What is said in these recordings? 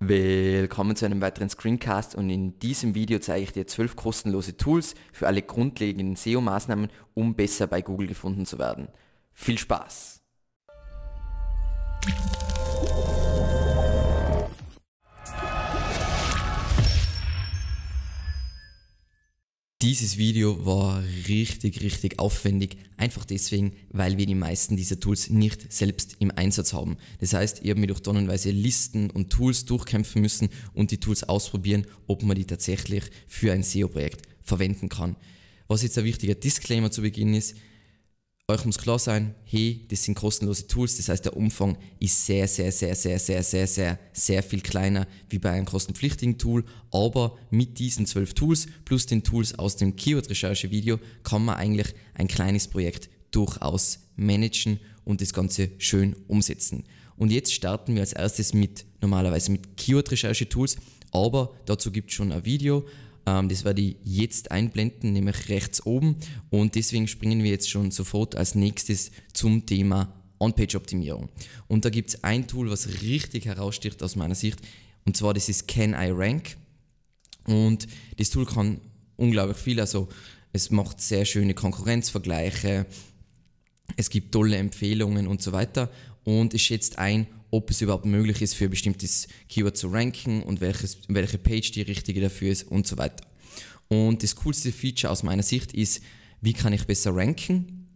Willkommen zu einem weiteren Screencast und in diesem Video zeige ich dir zwölf kostenlose Tools für alle grundlegenden SEO-Maßnahmen, um besser bei Google gefunden zu werden. Viel Spaß! Dieses Video war richtig, richtig aufwendig, einfach deswegen, weil wir die meisten dieser Tools nicht selbst im Einsatz haben. Das heißt, ihr habt mir durch tonnenweise Listen und Tools durchkämpfen müssen und die Tools ausprobieren, ob man die tatsächlich für ein SEO-Projekt verwenden kann. Was jetzt ein wichtiger Disclaimer zu Beginn ist, euch muss klar sein, hey, das sind kostenlose Tools, das heißt der Umfang ist sehr, sehr, sehr, sehr, sehr, sehr, sehr, sehr viel kleiner wie bei einem kostenpflichtigen Tool, aber mit diesen zwölf Tools plus den Tools aus dem Keyword-Recherche-Video kann man eigentlich ein kleines Projekt durchaus managen und das Ganze schön umsetzen. Und jetzt starten wir als erstes mit normalerweise mit Keyword-Recherche-Tools, aber dazu gibt es schon ein Video, ähm, das werde ich jetzt einblenden, nämlich rechts oben. Und deswegen springen wir jetzt schon sofort als nächstes zum Thema On-Page-Optimierung. Und da gibt es ein Tool, was richtig heraussticht aus meiner Sicht. Und zwar das ist Can I Rank. Und das Tool kann unglaublich viel. Also es macht sehr schöne Konkurrenzvergleiche. Es gibt tolle Empfehlungen und so weiter und es schätzt ein, ob es überhaupt möglich ist, für ein bestimmtes Keyword zu ranken und welches, welche Page die richtige dafür ist und so weiter. Und das coolste Feature aus meiner Sicht ist, wie kann ich besser ranken?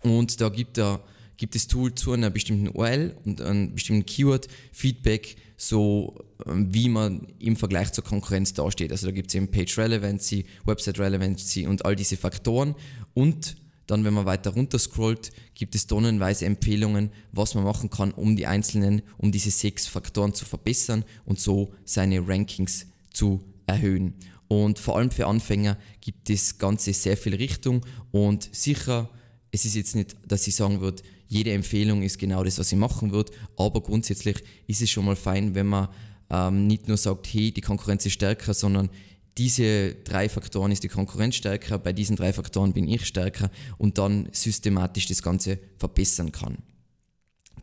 Und da gibt, da, gibt das Tool zu einer bestimmten URL und einem bestimmten Keyword Feedback, so ähm, wie man im Vergleich zur Konkurrenz dasteht. Also da gibt es eben Page Relevancy, Website Relevancy und all diese Faktoren und dann, wenn man weiter runter scrollt, gibt es tonnenweise Empfehlungen, was man machen kann, um die einzelnen, um diese sechs Faktoren zu verbessern und so seine Rankings zu erhöhen. Und vor allem für Anfänger gibt das Ganze sehr viel Richtung und sicher, es ist jetzt nicht, dass ich sagen würde, jede Empfehlung ist genau das, was ich machen würde, aber grundsätzlich ist es schon mal fein, wenn man ähm, nicht nur sagt, hey, die Konkurrenz ist stärker, sondern diese drei Faktoren ist die Konkurrenz stärker, bei diesen drei Faktoren bin ich stärker und dann systematisch das Ganze verbessern kann.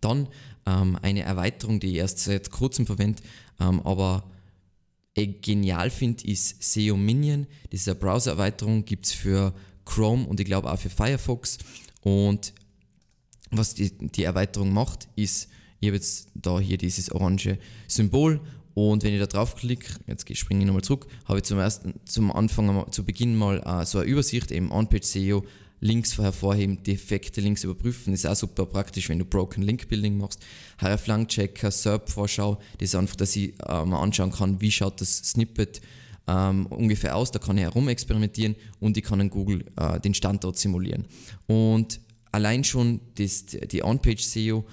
Dann ähm, eine Erweiterung, die ich erst seit kurzem verwende, ähm, aber eh genial finde, ist SEO Minion. Das ist eine Browser-Erweiterung, gibt es für Chrome und ich glaube auch für Firefox. Und was die, die Erweiterung macht, ist, ich habe jetzt da hier dieses orange Symbol und wenn ich da draufklicke, jetzt springe ich nochmal zurück, habe ich zum ersten, zum Anfang, zu Beginn mal äh, so eine Übersicht, eben On-Page SEO, Links hervorheben, defekte Links überprüfen, ist auch super praktisch, wenn du Broken Link Building machst. hrf Checker, SERP-Vorschau, das ist einfach, dass ich äh, mal anschauen kann, wie schaut das Snippet ähm, ungefähr aus, da kann ich herumexperimentieren und ich kann in Google äh, den Standort simulieren. Und allein schon das, die On-Page SEO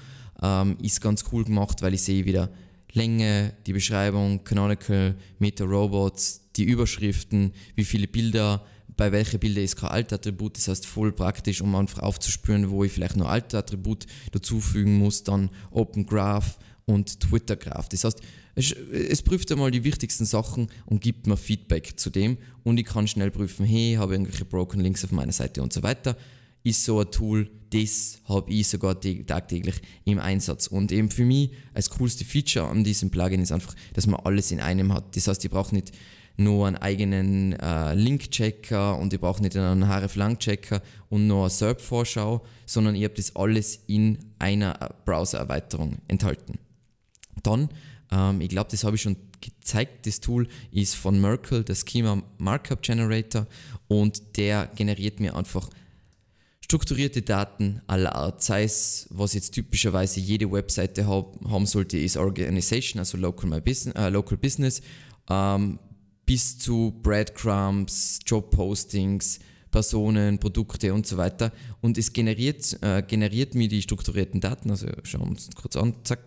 ähm, ist ganz cool gemacht, weil ich sehe wieder, Länge, die Beschreibung, Canonical, Meta-Robots, die Überschriften, wie viele Bilder, bei welchen Bilder ist kein Altattribut, das heißt voll praktisch, um einfach aufzuspüren, wo ich vielleicht noch Altattribut dazufügen muss, dann Open Graph und Twitter Graph. Das heißt, es, es, prüft einmal die wichtigsten Sachen und gibt mir Feedback zu dem und ich kann schnell prüfen, hey, habe ich irgendwelche Broken Links auf meiner Seite und so weiter. Ist so ein Tool das habe ich sogar tagtäglich im Einsatz. Und eben für mich als coolste Feature an diesem Plugin ist einfach, dass man alles in einem hat. Das heißt, ich brauche nicht nur einen eigenen äh, Link-Checker und ich brauche nicht einen lang checker und nur eine SERP-Vorschau, sondern ich habe das alles in einer äh, Browser-Erweiterung enthalten. Dann, ähm, ich glaube, das habe ich schon gezeigt, das Tool ist von Merkle, der Schema Markup Generator und der generiert mir einfach strukturierte Daten aller Art, sei es, was jetzt typischerweise jede Webseite haben sollte, ist Organization, also Local, My Business, äh, Local Business ähm, bis zu Breadcrumbs, Jobpostings, Personen, Produkte und so weiter. Und es generiert, äh, generiert mir die strukturierten Daten, also schauen wir uns kurz an, zack.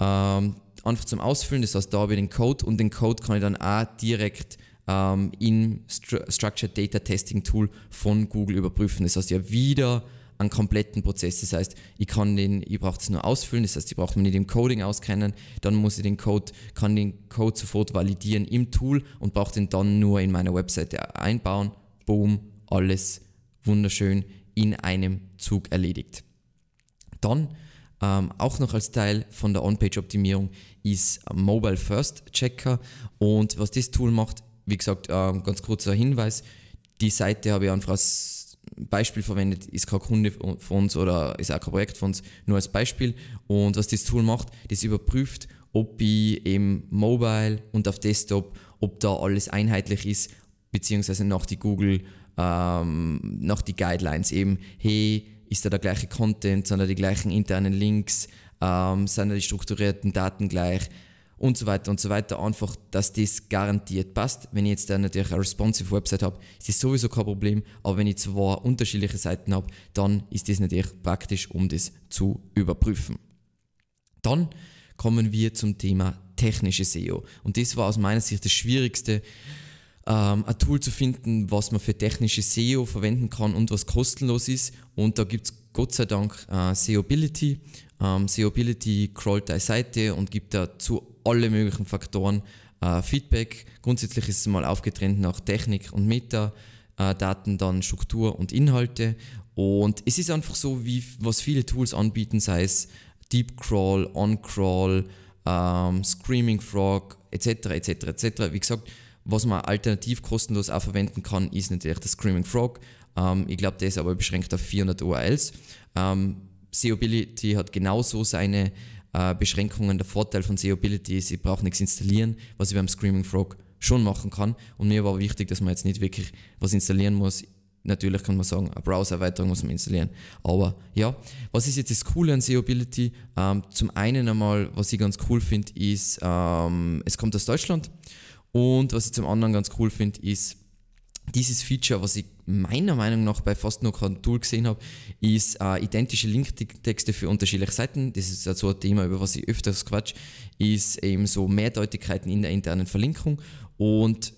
Ähm, einfach zum Ausfüllen, das heißt, da habe ich den Code und den Code kann ich dann auch direkt ähm, im Structured Data Testing Tool von Google überprüfen. Das heißt, ja wieder einen kompletten Prozess. Das heißt, ich kann den, ich brauche es nur ausfüllen, das heißt, ich brauche mich nicht im Coding auskennen, dann muss ich den Code, kann den Code sofort validieren im Tool und brauche den dann nur in meiner Webseite einbauen. Boom, alles wunderschön in einem Zug erledigt. Dann ähm, auch noch als Teil von der On-Page-Optimierung ist Mobile First Checker und was das Tool macht, wie gesagt, ähm, ganz kurzer Hinweis, die Seite habe ich einfach als Beispiel verwendet, ist kein Kunde von uns oder ist auch kein Projekt von uns, nur als Beispiel. Und was das Tool macht, das überprüft, ob ich im Mobile und auf Desktop, ob da alles einheitlich ist, beziehungsweise nach die Google, ähm, nach die Guidelines eben, hey, ist da der gleiche Content, sind da die gleichen internen Links, ähm, sind da die strukturierten Daten gleich, und so weiter und so weiter, einfach, dass das garantiert passt. Wenn ich jetzt dann natürlich eine responsive Website habe, ist das sowieso kein Problem, aber wenn ich zwei unterschiedliche Seiten habe, dann ist das natürlich praktisch, um das zu überprüfen. Dann kommen wir zum Thema technische SEO und das war aus meiner Sicht das Schwierigste, ähm, ein Tool zu finden, was man für technische SEO verwenden kann und was kostenlos ist und da gibt es Gott sei Dank äh, Seeability. Ähm, Seeability crawlt deine Seite und gibt da zu allen möglichen Faktoren äh, Feedback. Grundsätzlich ist es mal aufgetrennt nach Technik und Metadaten, äh, dann Struktur und Inhalte. Und es ist einfach so, wie was viele Tools anbieten, sei es Deep Crawl, On Crawl, ähm, Screaming Frog, etc., etc., etc. Wie gesagt, was man alternativ kostenlos auch verwenden kann, ist natürlich das Screaming Frog, ähm, ich glaube, der ist aber beschränkt auf 400 URLs. Ähm, Seobility hat genauso seine äh, Beschränkungen. Der Vorteil von Seobility ist, ich brauche nichts installieren, was ich beim Screaming Frog schon machen kann. Und mir war wichtig, dass man jetzt nicht wirklich was installieren muss. Natürlich kann man sagen, eine Browser-Erweiterung muss man installieren. Aber ja, was ist jetzt das Coole an Seobility? Ähm, zum einen einmal, was ich ganz cool finde, ist, ähm, es kommt aus Deutschland. Und was ich zum anderen ganz cool finde, ist dieses Feature, was ich meiner Meinung nach bei fast nur kein Tool gesehen habe, ist äh, identische Linktexte für unterschiedliche Seiten. Das ist also ein Thema, über was ich öfters quatsch, ist eben so Mehrdeutigkeiten in der internen Verlinkung. Und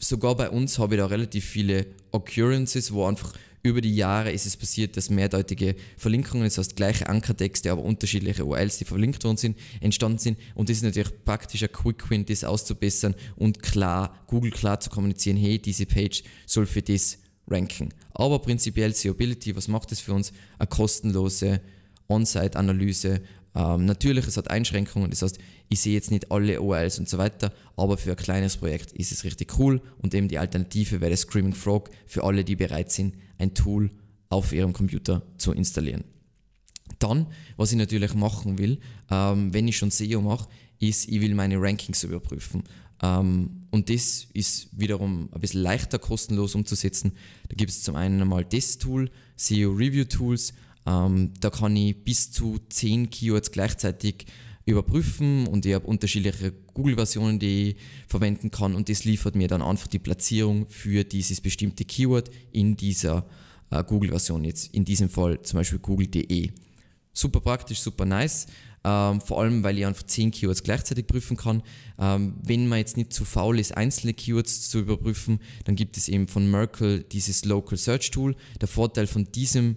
sogar bei uns habe ich da relativ viele Occurrences, wo einfach über die Jahre ist es passiert, dass mehrdeutige Verlinkungen, das heißt gleiche Ankertexte, aber unterschiedliche URLs, die verlinkt worden sind, entstanden sind. Und das ist natürlich praktisch ein Quick Win, das auszubessern und klar, Google klar zu kommunizieren, hey, diese Page soll für das ranken. Aber prinzipiell SEObility, was macht es für uns? Eine kostenlose On-Site-Analyse. Ähm, natürlich, es hat Einschränkungen, das heißt, ich sehe jetzt nicht alle URLs und so weiter, aber für ein kleines Projekt ist es richtig cool und eben die Alternative wäre Screaming Frog für alle, die bereit sind, ein Tool auf ihrem Computer zu installieren. Dann, was ich natürlich machen will, ähm, wenn ich schon SEO mache, ist, ich will meine Rankings überprüfen. Ähm, und das ist wiederum ein bisschen leichter kostenlos umzusetzen. Da gibt es zum einen einmal das Tool, SEO Review Tools. Ähm, da kann ich bis zu 10 Keywords gleichzeitig überprüfen und ich habe unterschiedliche Google-Versionen, die ich verwenden kann und das liefert mir dann einfach die Platzierung für dieses bestimmte Keyword in dieser äh, Google-Version jetzt. In diesem Fall zum Beispiel google.de super praktisch, super nice. Ähm, vor allem, weil ich einfach 10 Keywords gleichzeitig prüfen kann. Ähm, wenn man jetzt nicht zu faul ist, einzelne Keywords zu überprüfen, dann gibt es eben von Merkle dieses Local Search Tool. Der Vorteil von diesem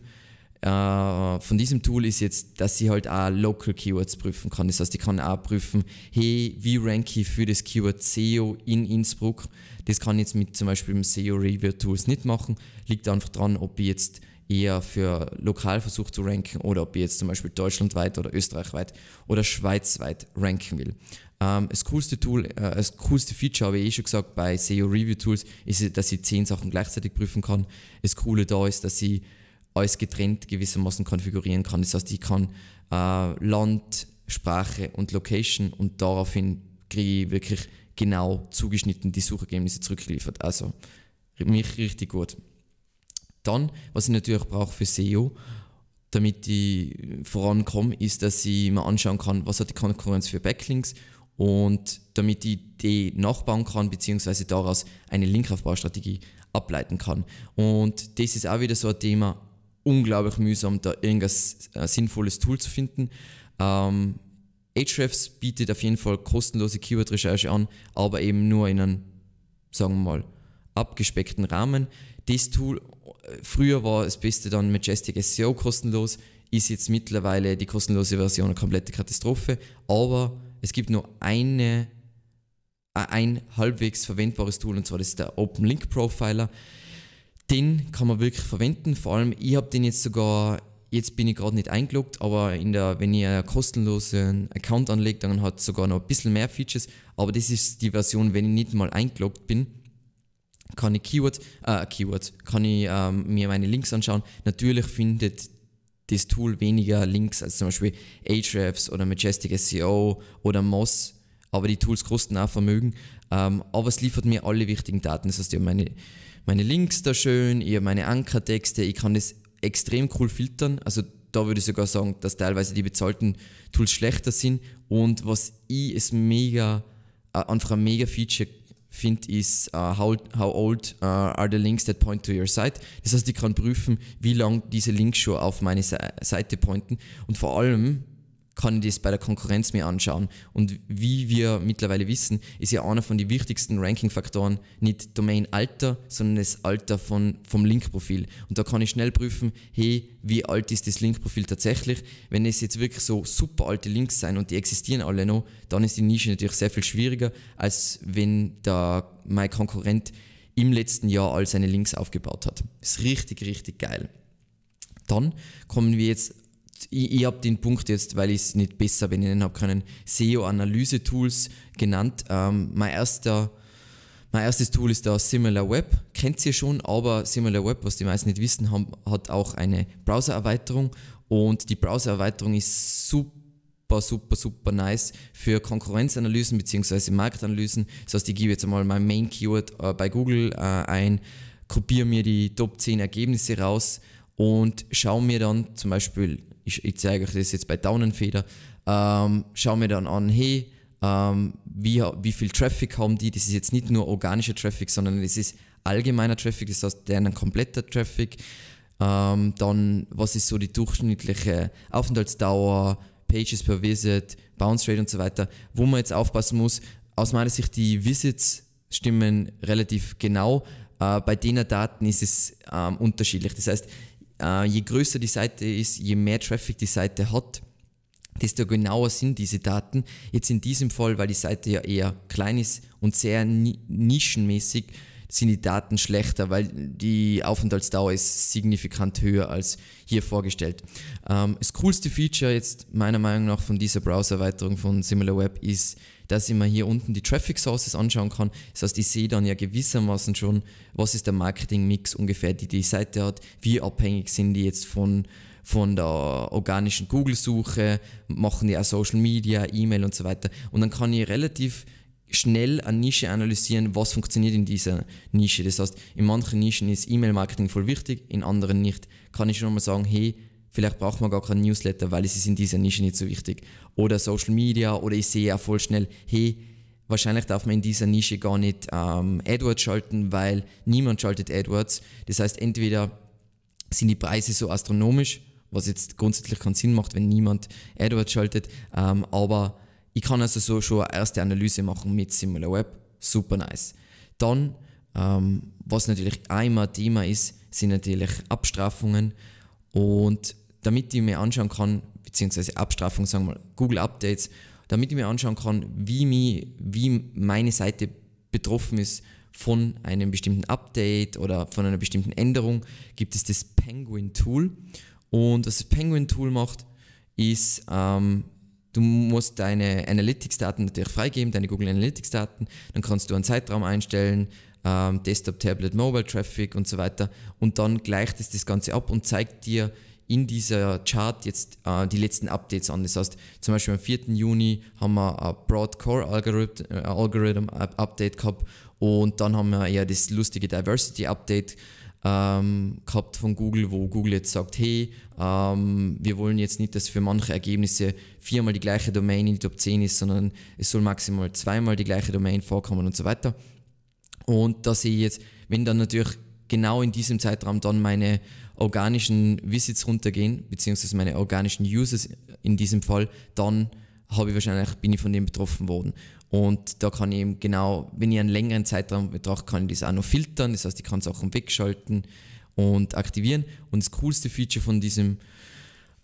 äh, von diesem Tool ist jetzt, dass sie halt auch Local Keywords prüfen kann. Das heißt, ich kann auch prüfen, hey, wie rank ich für das Keyword SEO in Innsbruck? Das kann ich jetzt mit zum Beispiel dem SEO Review Tools nicht machen. Liegt einfach daran, ob ich jetzt eher für lokal versucht zu ranken oder ob ihr jetzt zum Beispiel deutschlandweit oder österreichweit oder schweizweit ranken will. Ähm, das coolste Tool, äh, das coolste Feature, habe ich eh schon gesagt, bei SEO Review Tools ist, dass ich zehn Sachen gleichzeitig prüfen kann. Das Coole da ist, dass ich alles getrennt gewissermaßen konfigurieren kann. Das heißt, ich kann äh, Land, Sprache und Location und daraufhin kriege ich wirklich genau zugeschnitten die Suchergebnisse zurückgeliefert. Also mich richtig gut. Dann, was ich natürlich brauche für SEO, damit ich vorankomme, ist, dass ich mir anschauen kann, was hat die Konkurrenz für Backlinks und damit ich die nachbauen kann, beziehungsweise daraus eine Linkaufbaustrategie ableiten kann. Und das ist auch wieder so ein Thema, unglaublich mühsam, da irgendein äh, sinnvolles Tool zu finden. Ähm, Ahrefs bietet auf jeden Fall kostenlose Keyword-Recherche an, aber eben nur in einem, sagen wir mal, abgespeckten Rahmen. Das Tool früher war das Beste dann Majestic SEO kostenlos, ist jetzt mittlerweile die kostenlose Version eine komplette Katastrophe, aber es gibt nur eine, äh, ein halbwegs verwendbares Tool und zwar das ist der Open Link Profiler. Den kann man wirklich verwenden, vor allem ich habe den jetzt sogar, jetzt bin ich gerade nicht eingeloggt, aber in der, wenn ihr einen kostenlosen Account anlegt, dann hat es sogar noch ein bisschen mehr Features, aber das ist die Version, wenn ich nicht mal eingeloggt bin kann ich Keywords, äh, Keywords, kann ich ähm, mir meine Links anschauen. Natürlich findet das Tool weniger Links als zum Beispiel Ahrefs oder Majestic SEO oder Moz, aber die Tools kosten auch Vermögen. Ähm, aber es liefert mir alle wichtigen Daten. Das heißt, ich habe meine, meine Links da schön, ich habe meine Ankertexte, ich kann das extrem cool filtern. Also da würde ich sogar sagen, dass teilweise die bezahlten Tools schlechter sind. Und was ich es mega, äh, einfach ein mega Feature find is uh, how, how old uh, are the links that point to your site. Das heißt, ich kann prüfen, wie lang diese Links schon auf meine Seite pointen und vor allem kann ich das bei der Konkurrenz mir anschauen. Und wie wir mittlerweile wissen, ist ja einer von den wichtigsten Ranking-Faktoren nicht Domain-Alter, sondern das Alter von, vom Link-Profil. Und da kann ich schnell prüfen, hey, wie alt ist das Link-Profil tatsächlich? Wenn es jetzt wirklich so super alte Links sind und die existieren alle noch, dann ist die Nische natürlich sehr viel schwieriger, als wenn da mein Konkurrent im letzten Jahr all seine Links aufgebaut hat. Ist richtig, richtig geil. Dann kommen wir jetzt ich, ich habe den Punkt jetzt, weil ich es nicht besser benennen habe können, SEO-Analyse-Tools genannt. Ähm, mein, erster, mein erstes Tool ist da SimilarWeb. Kennt ihr schon, aber SimilarWeb, was die meisten nicht wissen, haben, hat auch eine Browser-Erweiterung und die Browser-Erweiterung ist super super, super, nice für Konkurrenzanalysen bzw. Marktanalysen. Das heißt, ich gebe jetzt einmal mein Main Keyword äh, bei Google äh, ein, kopiere mir die Top 10 Ergebnisse raus und schaue mir dann zum Beispiel, ich, ich zeige euch das jetzt bei Daunenfeder, ähm, schaue mir dann an, hey, ähm, wie, wie viel Traffic haben die? Das ist jetzt nicht nur organischer Traffic, sondern es ist allgemeiner Traffic, das heißt, deren kompletter Traffic. Ähm, dann, was ist so die durchschnittliche Aufenthaltsdauer, Pages per Visit, Bounce Rate und so weiter, wo man jetzt aufpassen muss. Aus meiner Sicht, die Visits stimmen relativ genau. Äh, bei den Daten ist es ähm, unterschiedlich. Das heißt, äh, je größer die Seite ist, je mehr Traffic die Seite hat, desto genauer sind diese Daten. Jetzt in diesem Fall, weil die Seite ja eher klein ist und sehr ni nischenmäßig, sind die Daten schlechter, weil die Aufenthaltsdauer ist signifikant höher als hier vorgestellt. Ähm, das coolste Feature jetzt meiner Meinung nach von dieser Browser-Erweiterung von SimilarWeb ist dass ich mir hier unten die Traffic Sources anschauen kann. Das heißt, ich sehe dann ja gewissermaßen schon, was ist der Marketing-Mix ungefähr, die die Seite hat, wie abhängig sind die jetzt von, von der organischen Google-Suche, machen die auch Social Media, E-Mail und so weiter. Und dann kann ich relativ schnell eine Nische analysieren, was funktioniert in dieser Nische. Das heißt, in manchen Nischen ist E-Mail-Marketing voll wichtig, in anderen nicht. Kann ich schon mal sagen, hey, vielleicht braucht man gar kein Newsletter, weil es ist in dieser Nische nicht so wichtig. Oder Social Media oder ich sehe auch voll schnell, hey, wahrscheinlich darf man in dieser Nische gar nicht ähm, AdWords schalten, weil niemand schaltet AdWords. Das heißt, entweder sind die Preise so astronomisch, was jetzt grundsätzlich keinen Sinn macht, wenn niemand AdWords schaltet, ähm, aber ich kann also so schon eine erste Analyse machen mit SimilarWeb. Super nice. Dann, ähm, was natürlich einmal Thema ist, sind natürlich Abstrafungen und damit ich mir anschauen kann, beziehungsweise Abstrafung, sagen wir mal, Google Updates, damit ich mir anschauen kann, wie, mich, wie meine Seite betroffen ist von einem bestimmten Update oder von einer bestimmten Änderung, gibt es das Penguin Tool. Und was das Penguin Tool macht, ist, ähm, du musst deine Analytics-Daten natürlich freigeben, deine Google Analytics-Daten, dann kannst du einen Zeitraum einstellen, ähm, Desktop, Tablet, Mobile Traffic und so weiter. Und dann gleicht es das Ganze ab und zeigt dir, in dieser Chart jetzt äh, die letzten Updates an. Das heißt, zum Beispiel am 4. Juni haben wir ein Broad Core Algorithm, äh, Algorithm Update gehabt und dann haben wir eher das lustige Diversity Update ähm, gehabt von Google, wo Google jetzt sagt, hey, ähm, wir wollen jetzt nicht, dass für manche Ergebnisse viermal die gleiche Domain in die Top 10 ist, sondern es soll maximal zweimal die gleiche Domain vorkommen und so weiter. Und da sehe ich jetzt, wenn dann natürlich genau in diesem Zeitraum dann meine organischen Visits runtergehen, beziehungsweise meine organischen Uses in diesem Fall, dann habe ich wahrscheinlich, bin ich von dem betroffen worden. Und da kann ich eben genau, wenn ich einen längeren Zeitraum betrachte, kann ich das auch noch filtern. Das heißt, ich kann Sachen wegschalten und aktivieren. Und das coolste Feature von diesem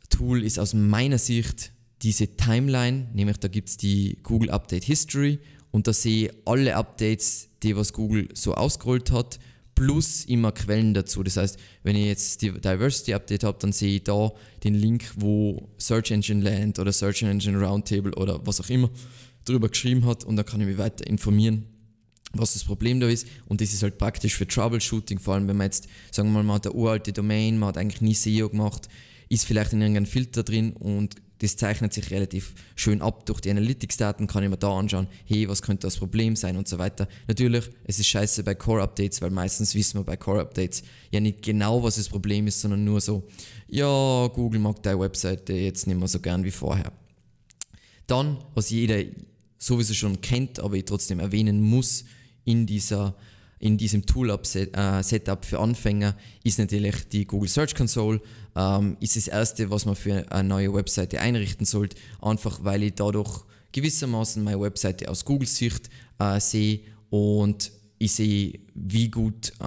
Tool ist aus meiner Sicht diese Timeline, nämlich da gibt es die Google Update History und da sehe ich alle Updates, die was Google so ausgerollt hat plus immer Quellen dazu. Das heißt, wenn ich jetzt die Diversity Update habe, dann sehe ich da den Link, wo Search Engine Land oder Search Engine Roundtable oder was auch immer darüber geschrieben hat und dann kann ich mich weiter informieren, was das Problem da ist. Und das ist halt praktisch für Troubleshooting, vor allem wenn man jetzt, sagen wir mal, man hat eine uralte Domain, man hat eigentlich nie SEO gemacht, ist vielleicht in irgendeinem Filter drin und das zeichnet sich relativ schön ab. Durch die Analytics-Daten kann ich mir da anschauen, hey, was könnte das Problem sein und so weiter. Natürlich, es ist scheiße bei Core-Updates, weil meistens wissen wir bei Core-Updates ja nicht genau, was das Problem ist, sondern nur so, ja, Google mag deine Webseite jetzt nicht mehr so gern wie vorher. Dann, was jeder sowieso schon kennt, aber ich trotzdem erwähnen muss in dieser in diesem Tool-Setup äh, für Anfänger ist natürlich die Google Search Console. Ähm, ist das erste, was man für eine neue Webseite einrichten sollte, einfach weil ich dadurch gewissermaßen meine Webseite aus google Sicht äh, sehe und ich sehe, wie gut, äh,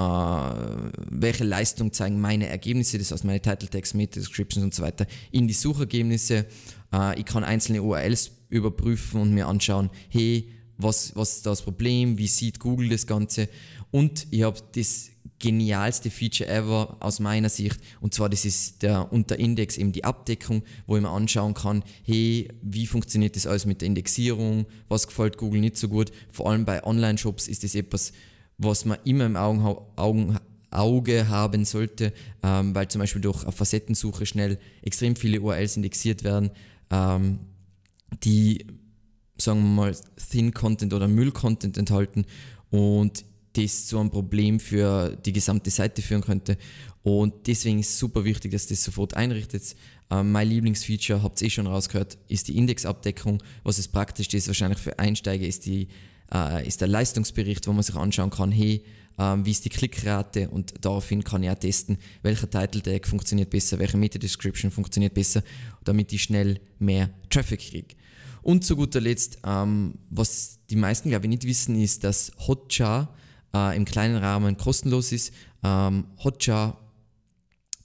welche Leistung zeigen meine Ergebnisse, das heißt meine Title Tags, Meta Descriptions und so weiter, in die Suchergebnisse. Äh, ich kann einzelne URLs überprüfen und mir anschauen, hey, was, was ist das Problem, wie sieht Google das Ganze. Und ich habe das genialste Feature ever aus meiner Sicht. Und zwar, das ist der Unterindex, eben die Abdeckung, wo ich mir anschauen kann, hey, wie funktioniert das alles mit der Indexierung? Was gefällt Google nicht so gut? Vor allem bei Online-Shops ist das etwas, was man immer im Augen, Augen, Auge haben sollte, ähm, weil zum Beispiel durch eine Facettensuche schnell extrem viele URLs indexiert werden, ähm, die sagen wir mal, Thin-Content oder Müll-Content enthalten und das zu einem Problem für die gesamte Seite führen könnte. Und deswegen ist super wichtig, dass ihr das sofort einrichtet. Ähm, mein Lieblingsfeature, habt ihr eh schon rausgehört, ist die Indexabdeckung. Was es praktisch ist, wahrscheinlich für Einsteiger, ist, die, äh, ist der Leistungsbericht, wo man sich anschauen kann, hey, ähm, wie ist die Klickrate und daraufhin kann ich auch testen, welcher Title Tag funktioniert besser, welche Meta Description funktioniert besser, damit ich schnell mehr Traffic kriege. Und zu guter Letzt, ähm, was die meisten, glaube ich, nicht wissen, ist, dass Hotjar äh, im kleinen Rahmen kostenlos ist. Ähm, Hotjar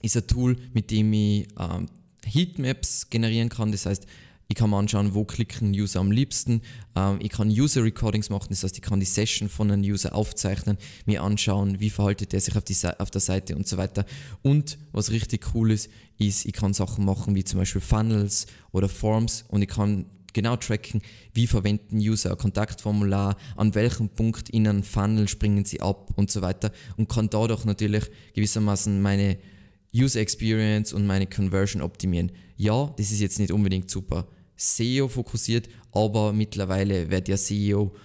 ist ein Tool, mit dem ich ähm, Heatmaps generieren kann. Das heißt, ich kann mir anschauen, wo klicken User am liebsten. Ähm, ich kann User Recordings machen, das heißt, ich kann die Session von einem User aufzeichnen, mir anschauen, wie verhaltet er sich auf, die, auf der Seite und so weiter. Und was richtig cool ist, ist, ich kann Sachen machen wie zum Beispiel Funnels oder Forms und ich kann genau tracken, wie verwenden User ein Kontaktformular, an welchem Punkt in einem Funnel springen sie ab und so weiter und kann dadurch natürlich gewissermaßen meine User Experience und meine Conversion optimieren. Ja, das ist jetzt nicht unbedingt super SEO fokussiert, aber mittlerweile wird ja SEO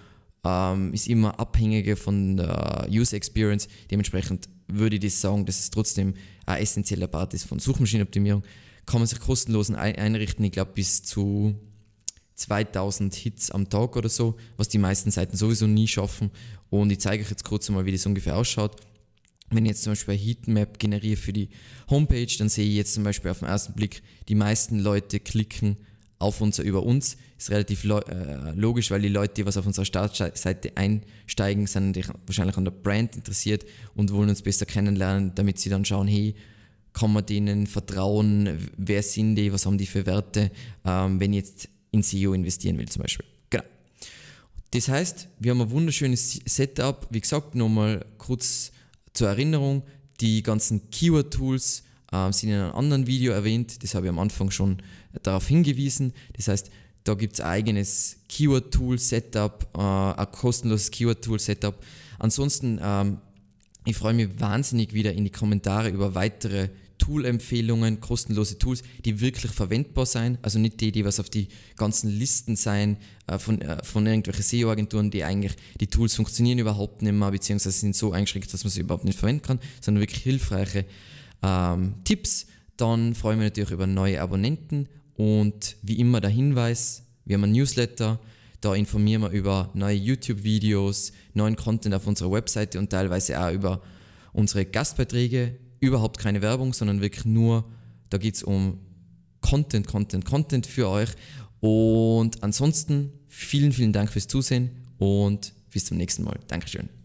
ähm, ist immer abhängiger von der User Experience. Dementsprechend würde ich das sagen, dass es trotzdem ein essentieller Part ist von Suchmaschinenoptimierung. Kann man sich kostenlos einrichten, ich glaube bis zu 2000 Hits am Tag oder so, was die meisten Seiten sowieso nie schaffen. Und ich zeige euch jetzt kurz mal, wie das ungefähr ausschaut. Wenn ich jetzt zum Beispiel eine Heatmap generiere für die Homepage, dann sehe ich jetzt zum Beispiel auf den ersten Blick, die meisten Leute klicken auf unser über uns. Ist relativ äh, logisch, weil die Leute, die was auf unserer Startseite einsteigen, sind wahrscheinlich an der Brand interessiert und wollen uns besser kennenlernen, damit sie dann schauen, hey, kann man denen vertrauen, wer sind die, was haben die für Werte. Ähm, wenn jetzt in SEO investieren will zum Beispiel. Genau. Das heißt, wir haben ein wunderschönes Setup. Wie gesagt, nochmal kurz zur Erinnerung, die ganzen Keyword-Tools äh, sind in einem anderen Video erwähnt. Das habe ich am Anfang schon darauf hingewiesen. Das heißt, da gibt es ein eigenes Keyword-Tool-Setup, äh, ein kostenloses Keyword-Tool-Setup. Ansonsten, ähm, ich freue mich wahnsinnig wieder in die Kommentare über weitere Tool-Empfehlungen, kostenlose Tools, die wirklich verwendbar sein, also nicht die, die was auf die ganzen Listen sein äh, von, äh, von irgendwelchen SEO-Agenturen, die eigentlich, die Tools funktionieren überhaupt nicht mehr, beziehungsweise sind so eingeschränkt, dass man sie überhaupt nicht verwenden kann, sondern wirklich hilfreiche ähm, Tipps. Dann freuen wir natürlich über neue Abonnenten und wie immer der Hinweis, wir haben ein Newsletter, da informieren wir über neue YouTube-Videos, neuen Content auf unserer Webseite und teilweise auch über unsere Gastbeiträge überhaupt keine Werbung, sondern wirklich nur, da geht es um Content, Content, Content für euch. Und ansonsten vielen, vielen Dank fürs Zusehen und bis zum nächsten Mal. Dankeschön.